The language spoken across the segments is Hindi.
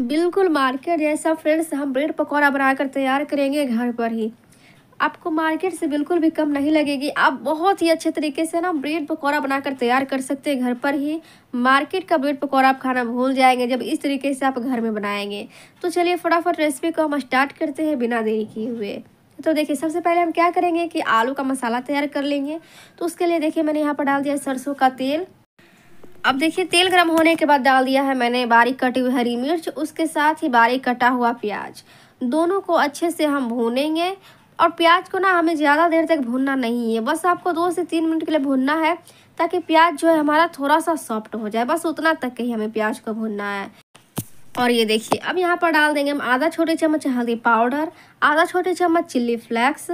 बिल्कुल मार्केट जैसा फ्रेंड्स हम ब्रेड पकौड़ा बनाकर तैयार करेंगे घर पर ही आपको मार्केट से बिल्कुल भी कम नहीं लगेगी आप बहुत ही अच्छे तरीके से ना ब्रेड पकौड़ा बनाकर तैयार कर सकते हैं घर पर ही मार्केट का ब्रेड पकौड़ा आप खाना भूल जाएंगे जब इस तरीके से आप घर में बनाएंगे तो चलिए फटाफट रेसिपी को हम स्टार्ट करते हैं बिना देरी किए हुए तो देखिए सबसे पहले हम क्या करेंगे कि आलू का मसाला तैयार कर लेंगे तो उसके लिए देखिए मैंने यहाँ पर डाल दिया सरसों का तेल अब देखिए तेल गर्म होने के बाद डाल दिया है मैंने बारीक कटी हुई हरी मिर्च उसके साथ ही बारीक कटा हुआ प्याज दोनों को अच्छे से हम भूनेंगे और प्याज को ना हमें ज़्यादा देर तक भूनना नहीं है बस आपको दो से तीन मिनट के लिए भूनना है ताकि प्याज जो है हमारा थोड़ा सा सॉफ्ट हो जाए बस उतना तक के ही हमें प्याज को भूनना है और ये देखिए अब यहाँ पर डाल देंगे हम आधा छोटे चम्मच हल्दी पाउडर आधा छोटे चम्मच चिल्ली फ्लेक्स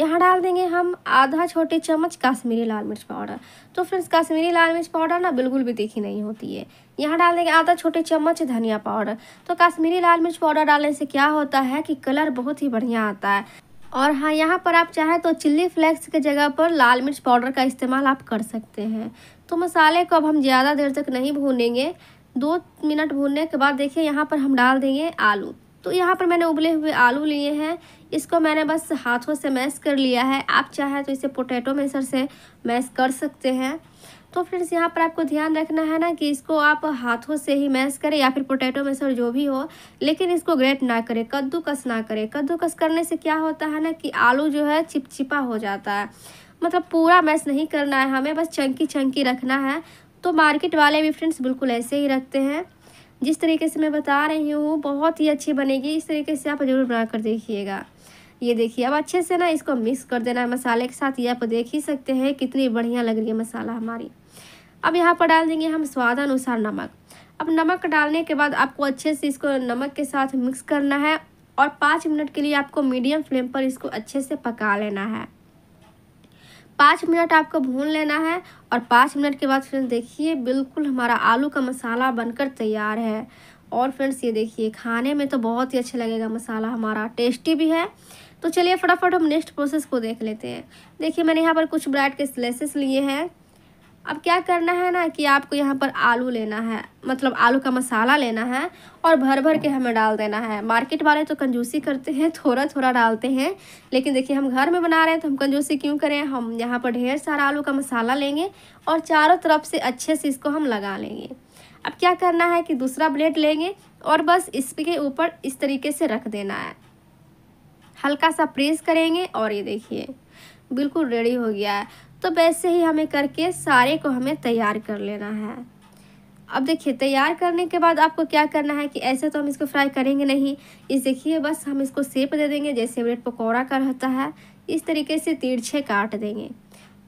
यहाँ डाल देंगे हम आधा छोटे चम्मच कश्मीरी लाल मिर्च पाउडर तो फ्रेंड्स कश्मीरी लाल मिर्च पाउडर ना बिल्कुल भी तीखी नहीं होती है यहाँ डाल देंगे आधा छोटे चम्मच धनिया पाउडर तो कश्मीरी लाल मिर्च पाउडर डालने से क्या होता है कि कलर बहुत ही बढ़िया आता है और हाँ यहाँ पर आप चाहें तो चिल्ली फ्लेक्स के जगह पर लाल मिर्च पाउडर का इस्तेमाल आप कर सकते हैं तो मसाले को अब हम ज़्यादा देर तक नहीं भूनेंगे दो मिनट भूनने के बाद देखिए यहाँ पर हम डाल देंगे आलू तो यहाँ पर मैंने उबले हुए आलू लिए हैं इसको मैंने बस हाथों से मैश कर लिया है आप चाहें तो इसे पोटैटो मेसर से मैश कर सकते हैं तो फ्रेंड्स यहाँ पर आपको ध्यान रखना है ना कि इसको आप हाथों से ही मैश करें या फिर पोटैटो में सर जो भी हो लेकिन इसको ग्रेट ना करें कद्दूकस ना करें कद्दूकस करने से क्या होता है ना कि आलू जो है चिपचिपा हो जाता है मतलब पूरा मैश नहीं करना है हमें बस चंकी चंकी रखना है तो मार्केट वाले भी फ्रेंड्स बिल्कुल ऐसे ही रखते हैं जिस तरीके से मैं बता रही हूँ बहुत ही अच्छी बनेगी इस तरीके से आप ज़रूर बना कर देखिएगा ये देखिए अब अच्छे से ना इसको मिक्स कर देना है मसाले के साथ ये आप देख ही सकते हैं कितनी बढ़िया लग रही है मसाला हमारी अब यहाँ पर डाल देंगे हम स्वाद अनुसार नमक अब नमक डालने के बाद आपको अच्छे से इसको नमक के साथ मिक्स करना है और पाँच मिनट के लिए आपको मीडियम फ्लेम पर इसको अच्छे से पका लेना है पाँच मिनट आपको भून लेना है और पाँच मिनट के बाद फ्रेंड्स देखिए बिल्कुल हमारा आलू का मसाला बनकर तैयार है और फ्रेंड्स ये देखिए खाने में तो बहुत ही अच्छा लगेगा मसाला हमारा टेस्टी भी है तो चलिए फटाफट हम नेक्स्ट प्रोसेस को देख लेते हैं देखिए मैंने यहाँ पर कुछ ब्रेड के स्लाइसेस लिए हैं अब क्या करना है ना कि आपको यहाँ पर आलू लेना है मतलब आलू का मसाला लेना है और भर भर के हमें डाल देना है मार्केट वाले तो कंजूसी करते हैं थोड़ा थोड़ा डालते हैं लेकिन देखिए हम घर में बना रहे हैं तो हम कंजूसी क्यों करें हम यहाँ पर ढेर सारा आलू का मसाला लेंगे और चारों तरफ से अच्छे से इसको हम लगा लेंगे अब क्या करना है कि दूसरा ब्लेड लेंगे और बस इसके ऊपर इस तरीके से रख देना है हल्का सा प्रेस करेंगे और ये देखिए बिल्कुल रेडी हो गया है तो वैसे ही हमें करके सारे को हमें तैयार कर लेना है अब देखिए तैयार करने के बाद आपको क्या करना है कि ऐसे तो हम इसको फ्राई करेंगे नहीं इस देखिए बस हम इसको सेप दे देंगे जैसे ब्रेड पकौड़ा का रहता है इस तरीके से तिरछे काट देंगे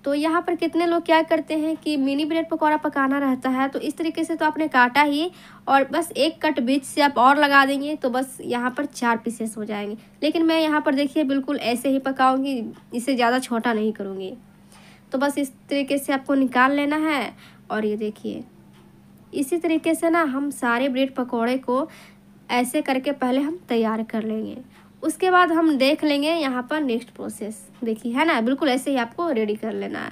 तो यहाँ पर कितने लोग क्या करते हैं कि मिनी ब्रेड पकौड़ा पकाना रहता है तो इस तरीके से तो आपने काटा ही और बस एक कट बीच से आप और लगा देंगे तो बस यहाँ पर चार पीसेस हो जाएंगे लेकिन मैं यहाँ पर देखिए बिल्कुल ऐसे ही पकाऊंगी इसे ज़्यादा छोटा नहीं करूँगी तो बस इस तरीके से आपको निकाल लेना है और ये देखिए इसी तरीके से ना हम सारे ब्रेड पकौड़े को ऐसे करके पहले हम तैयार कर लेंगे उसके बाद हम देख लेंगे यहाँ पर नेक्स्ट प्रोसेस देखिए है ना बिल्कुल ऐसे ही आपको रेडी कर लेना है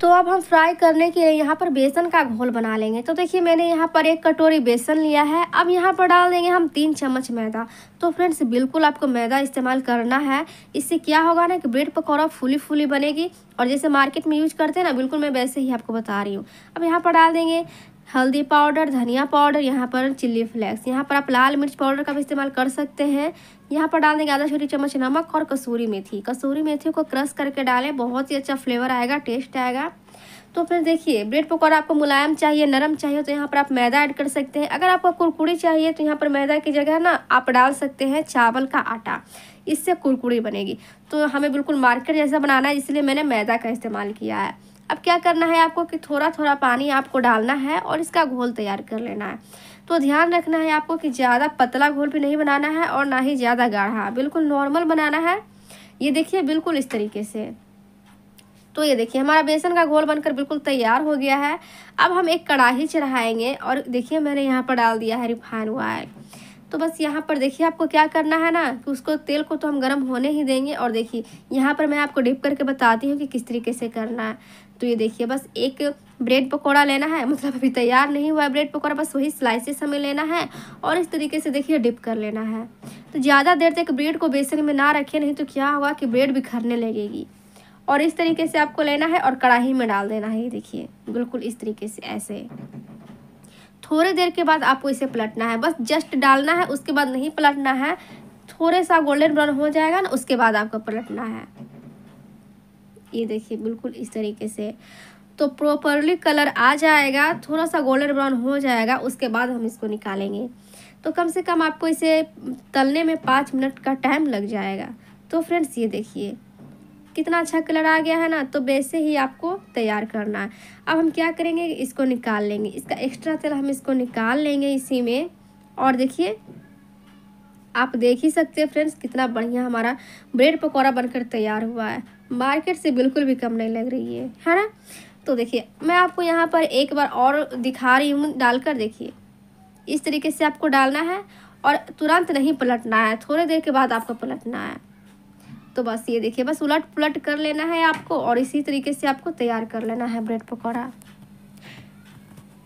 तो अब हम फ्राई करने के लिए यहाँ पर बेसन का घोल बना लेंगे तो देखिए मैंने यहाँ पर एक कटोरी बेसन लिया है अब यहाँ पर डाल देंगे हम तीन चम्मच मैदा तो फ्रेंड्स बिल्कुल आपको मैदा इस्तेमाल करना है इससे क्या होगा ना कि ब्रेड पकौड़ा फूली फूली बनेगी और जैसे मार्केट में यूज करते हैं ना बिल्कुल मैं वैसे ही आपको बता रही हूँ अब यहाँ पर डाल देंगे हल्दी पाउडर धनिया पाउडर यहाँ पर चिल्ली फ्लेक्स यहाँ पर आप लाल मिर्च पाउडर का भी इस्तेमाल कर सकते हैं यहाँ पर डाल देंगे आधा छोटी चम्मच नमक और कसूरी मेथी कसूरी मेथी को क्रश करके डालें बहुत ही अच्छा फ्लेवर आएगा टेस्ट आएगा तो फिर देखिए ब्रेड पकौड़ा आपको मुलायम चाहिए नरम चाहिए तो यहाँ पर आप मैदा ऐड कर सकते हैं अगर आपको कुरकुड़ी चाहिए तो यहाँ पर मैदा की जगह ना आप डाल सकते हैं चावल का आटा इससे कुरकुरी बनेगी तो हमें बिल्कुल मार्केट जैसा बनाना है इसलिए मैंने मैदा का इस्तेमाल किया है अब क्या करना है आपको कि थोड़ा थोड़ा पानी आपको डालना है और इसका घोल तैयार कर लेना है तो ध्यान रखना है आपको कि ज़्यादा पतला घोल भी नहीं बनाना है और ना ही ज़्यादा गाढ़ा बिल्कुल नॉर्मल बनाना है ये देखिए बिल्कुल इस तरीके से तो ये देखिए हमारा बेसन का घोल बनकर बिल्कुल तैयार हो गया है अब हम एक कढ़ाही चढ़ाएंगे और देखिए मैंने यहाँ पर डाल दिया है रिफाइन ऑयल तो बस यहाँ पर देखिए आपको क्या करना है ना कि उसको तेल को तो हम गर्म होने ही देंगे और देखिए यहाँ पर मैं आपको डिप करके बताती हूँ कि किस तरीके से करना है तो ये देखिए बस एक ब्रेड पकौड़ा लेना है मतलब अभी तैयार नहीं हुआ है ब्रेड पकौड़ा बस वही स्लाइसेस हमें लेना है और इस तरीके से देखिए डिप कर लेना है तो ज़्यादा देर तक ब्रेड को बेसन में ना रखें नहीं तो क्या होगा कि ब्रेड बिखरने लगेगी और इस तरीके से आपको लेना है और कढ़ाई में डाल देना है ये देखिए बिल्कुल इस तरीके से ऐसे थोड़ी देर के बाद आपको इसे पलटना है बस जस्ट डालना है उसके बाद नहीं पलटना है थोड़े सा गोल्डन ब्राउन हो जाएगा ना उसके बाद आपको पलटना है ये देखिए बिल्कुल इस तरीके से तो प्रॉपरली कलर आ जाएगा थोड़ा सा गोल्डन ब्राउन हो जाएगा उसके बाद हम इसको निकालेंगे तो कम से कम आपको इसे तलने में पाँच मिनट का टाइम लग जाएगा तो फ्रेंड्स ये देखिए कितना अच्छा कलर आ गया है ना तो वैसे ही आपको तैयार करना है अब हम क्या करेंगे इसको निकाल लेंगे इसका एक्स्ट्रा तेल हम इसको निकाल लेंगे इसी में और देखिए आप देख ही सकते हैं फ्रेंड्स कितना बढ़िया हमारा ब्रेड पकौड़ा बनकर तैयार हुआ है मार्केट से बिल्कुल भी कम नहीं लग रही है है ना तो देखिए मैं आपको यहाँ पर एक बार और दिखा रही हूँ डालकर देखिए इस तरीके से आपको डालना है और तुरंत नहीं पलटना है थोड़े देर के बाद आपको पलटना है तो बस ये देखिए बस उलट पुलट कर लेना है आपको और इसी तरीके से आपको तैयार कर लेना है ब्रेड पकौड़ा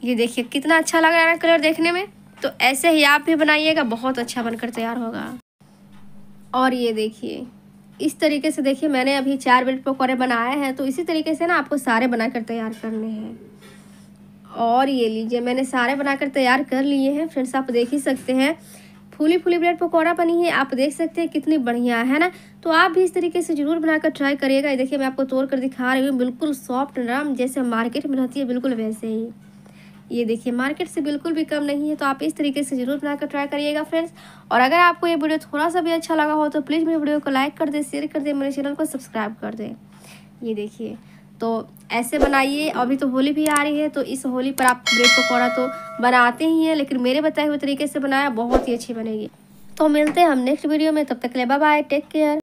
ये देखिए कितना अच्छा लग रहा है कलर देखने में तो ऐसे ही आप भी बनाइएगा बहुत अच्छा बनकर तैयार होगा और ये देखिए इस तरीके से देखिए मैंने अभी चार ब्रेड पकौड़े बनाए हैं तो इसी तरीके से ना आपको सारे बनाकर तैयार करने हैं और ये लीजिए मैंने सारे बनाकर तैयार कर लिए हैं फ्रेंड्स आप देख ही सकते हैं फूली फूली ब्रेड पकौड़ा बनी है आप देख सकते हैं कितनी बढ़िया है ना तो आप भी इस तरीके से ज़रूर बनाकर ट्राई करिएगा देखिए मैं आपको तोड़ कर दिखा रही हूँ बिल्कुल सॉफ्ट नरम जैसे मार्केट में रहती है बिल्कुल वैसे ही ये देखिए मार्केट से बिल्कुल भी कम नहीं है तो आप इस तरीके से ज़रूर बनाकर ट्राई करिएगा फ्रेंड्स और अगर आपको ये वीडियो थोड़ा सा भी अच्छा लगा हो तो प्लीज़ मेरे वीडियो को लाइक कर दें शेयर कर दें मेरे चैनल को सब्सक्राइब कर दें ये देखिए तो ऐसे बनाइए अभी तो होली भी आ रही है तो इस होली पर आप ब्रेड पकौड़ा तो बनाते ही हैं लेकिन मेरे बताए हुए तरीके से बनाया बहुत ही अच्छी बनेगी तो मिलते हैं हम नेक्स्ट वीडियो में तब तक ले बाय टेक केयर